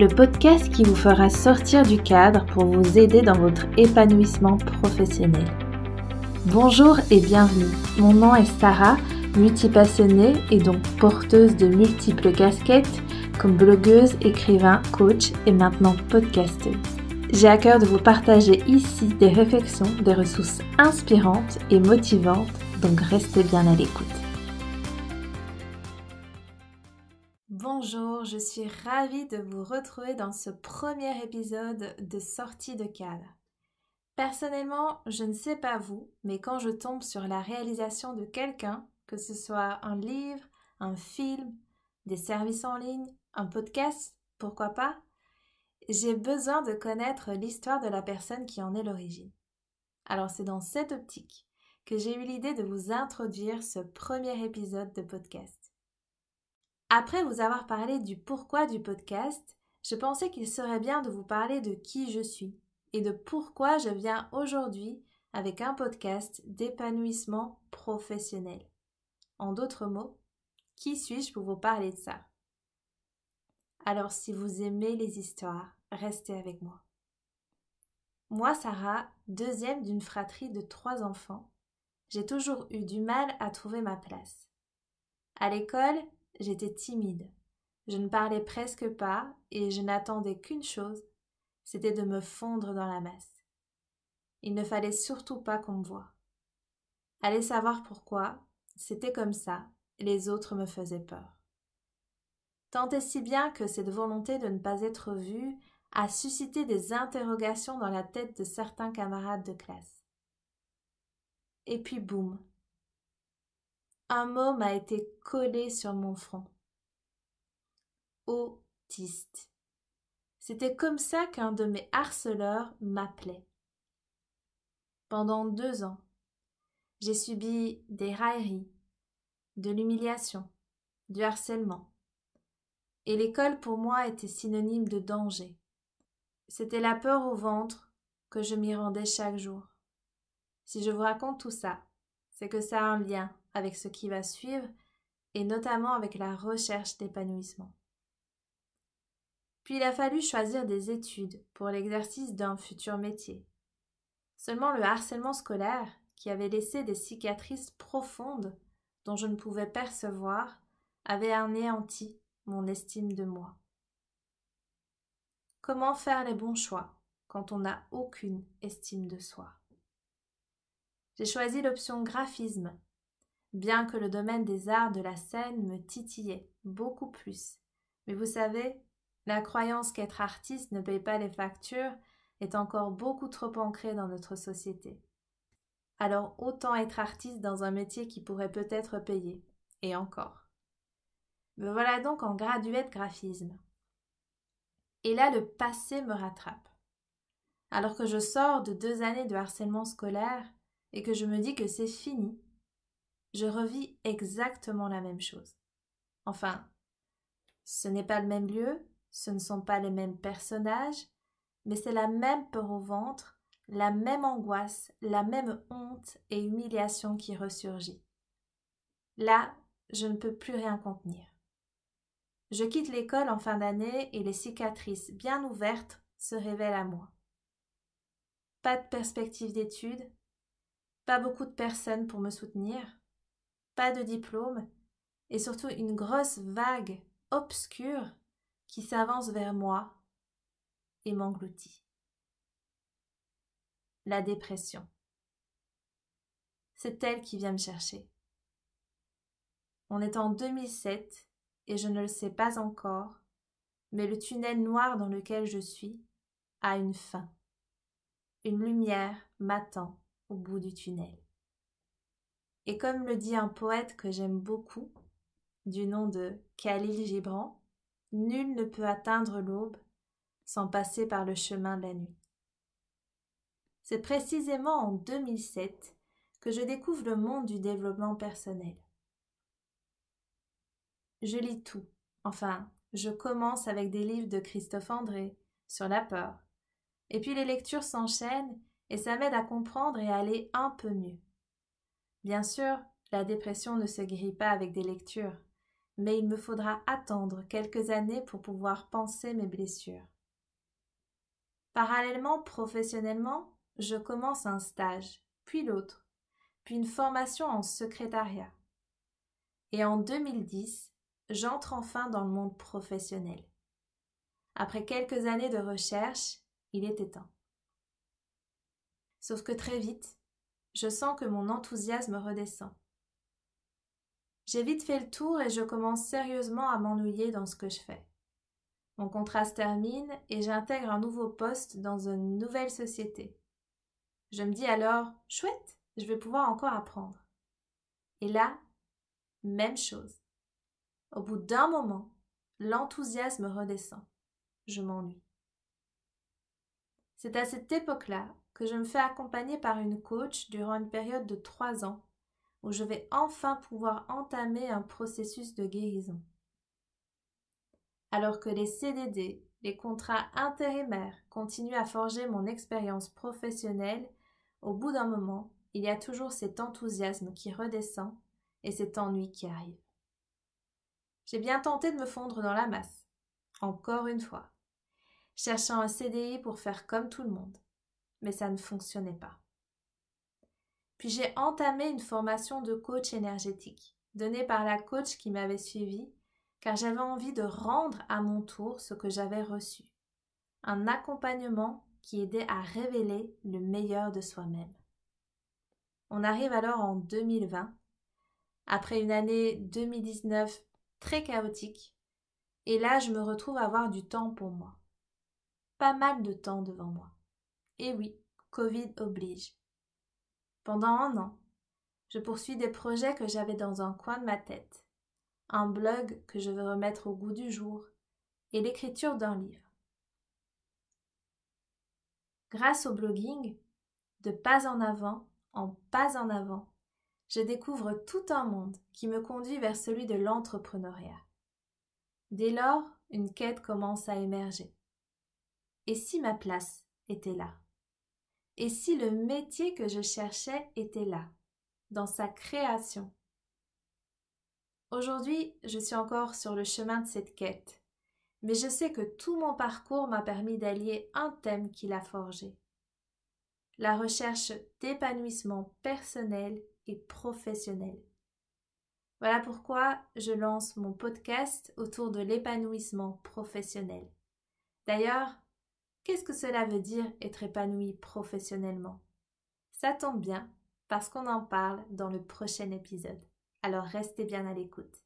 le podcast qui vous fera sortir du cadre pour vous aider dans votre épanouissement professionnel. Bonjour et bienvenue. Mon nom est Sarah, multipassionnée et donc porteuse de multiples casquettes comme blogueuse, écrivain, coach et maintenant podcasteuse. J'ai à cœur de vous partager ici des réflexions, des ressources inspirantes et motivantes, donc restez bien à l'écoute. je suis ravie de vous retrouver dans ce premier épisode de Sortie de Cadre. Personnellement, je ne sais pas vous, mais quand je tombe sur la réalisation de quelqu'un, que ce soit un livre, un film, des services en ligne, un podcast, pourquoi pas, j'ai besoin de connaître l'histoire de la personne qui en est l'origine. Alors c'est dans cette optique que j'ai eu l'idée de vous introduire ce premier épisode de podcast. Après vous avoir parlé du pourquoi du podcast, je pensais qu'il serait bien de vous parler de qui je suis et de pourquoi je viens aujourd'hui avec un podcast d'épanouissement professionnel. En d'autres mots, qui suis-je pour vous parler de ça Alors si vous aimez les histoires, restez avec moi. Moi, Sarah, deuxième d'une fratrie de trois enfants, j'ai toujours eu du mal à trouver ma place. À l'école, j'étais timide. Je ne parlais presque pas et je n'attendais qu'une chose, c'était de me fondre dans la masse. Il ne fallait surtout pas qu'on me voie. Aller savoir pourquoi, c'était comme ça, les autres me faisaient peur. Tant et si bien que cette volonté de ne pas être vue a suscité des interrogations dans la tête de certains camarades de classe. Et puis boum, un mot m'a été collé sur mon front. Autiste. C'était comme ça qu'un de mes harceleurs m'appelait. Pendant deux ans, j'ai subi des railleries, de l'humiliation, du harcèlement. Et l'école pour moi était synonyme de danger. C'était la peur au ventre que je m'y rendais chaque jour. Si je vous raconte tout ça, c'est que ça a un lien avec ce qui va suivre et notamment avec la recherche d'épanouissement. Puis il a fallu choisir des études pour l'exercice d'un futur métier. Seulement le harcèlement scolaire, qui avait laissé des cicatrices profondes dont je ne pouvais percevoir, avait anéanti mon estime de moi. Comment faire les bons choix quand on n'a aucune estime de soi j'ai choisi l'option graphisme, bien que le domaine des arts de la scène me titillait beaucoup plus. Mais vous savez, la croyance qu'être artiste ne paye pas les factures est encore beaucoup trop ancrée dans notre société. Alors autant être artiste dans un métier qui pourrait peut-être payer, et encore. Me voilà donc en gradué de graphisme. Et là, le passé me rattrape. Alors que je sors de deux années de harcèlement scolaire, et que je me dis que c'est fini, je revis exactement la même chose. Enfin, ce n'est pas le même lieu, ce ne sont pas les mêmes personnages, mais c'est la même peur au ventre, la même angoisse, la même honte et humiliation qui ressurgit. Là, je ne peux plus rien contenir. Je quitte l'école en fin d'année et les cicatrices bien ouvertes se révèlent à moi. Pas de perspective d'études, pas beaucoup de personnes pour me soutenir, pas de diplôme, et surtout une grosse vague obscure qui s'avance vers moi et m'engloutit. La dépression. C'est elle qui vient me chercher. On est en 2007 et je ne le sais pas encore, mais le tunnel noir dans lequel je suis a une fin. Une lumière m'attend au bout du tunnel. Et comme le dit un poète que j'aime beaucoup, du nom de Khalil Gibran, nul ne peut atteindre l'aube sans passer par le chemin de la nuit. C'est précisément en 2007 que je découvre le monde du développement personnel. Je lis tout, enfin, je commence avec des livres de Christophe André sur la peur, et puis les lectures s'enchaînent et ça m'aide à comprendre et à aller un peu mieux. Bien sûr, la dépression ne se guérit pas avec des lectures, mais il me faudra attendre quelques années pour pouvoir penser mes blessures. Parallèlement, professionnellement, je commence un stage, puis l'autre, puis une formation en secrétariat. Et en 2010, j'entre enfin dans le monde professionnel. Après quelques années de recherche, il était temps. Sauf que très vite, je sens que mon enthousiasme redescend. J'ai vite fait le tour et je commence sérieusement à m'ennuyer dans ce que je fais. Mon contrat se termine et j'intègre un nouveau poste dans une nouvelle société. Je me dis alors, chouette, je vais pouvoir encore apprendre. Et là, même chose. Au bout d'un moment, l'enthousiasme redescend. Je m'ennuie. C'est à cette époque-là que je me fais accompagner par une coach durant une période de trois ans où je vais enfin pouvoir entamer un processus de guérison. Alors que les CDD, les contrats intérimaires continuent à forger mon expérience professionnelle, au bout d'un moment, il y a toujours cet enthousiasme qui redescend et cet ennui qui arrive. J'ai bien tenté de me fondre dans la masse, encore une fois, cherchant un CDI pour faire comme tout le monde, mais ça ne fonctionnait pas. Puis j'ai entamé une formation de coach énergétique, donnée par la coach qui m'avait suivie, car j'avais envie de rendre à mon tour ce que j'avais reçu. Un accompagnement qui aidait à révéler le meilleur de soi-même. On arrive alors en 2020, après une année 2019 très chaotique, et là je me retrouve à avoir du temps pour moi. Pas mal de temps devant moi. Et eh oui, Covid oblige. Pendant un an, je poursuis des projets que j'avais dans un coin de ma tête, un blog que je veux remettre au goût du jour, et l'écriture d'un livre. Grâce au blogging, de pas en avant en pas en avant, je découvre tout un monde qui me conduit vers celui de l'entrepreneuriat. Dès lors, une quête commence à émerger. Et si ma place était là et si le métier que je cherchais était là, dans sa création. Aujourd'hui, je suis encore sur le chemin de cette quête, mais je sais que tout mon parcours m'a permis d'allier un thème qui l'a forgé la recherche d'épanouissement personnel et professionnel. Voilà pourquoi je lance mon podcast autour de l'épanouissement professionnel. D'ailleurs, Qu'est-ce que cela veut dire être épanoui professionnellement Ça tombe bien parce qu'on en parle dans le prochain épisode. Alors restez bien à l'écoute.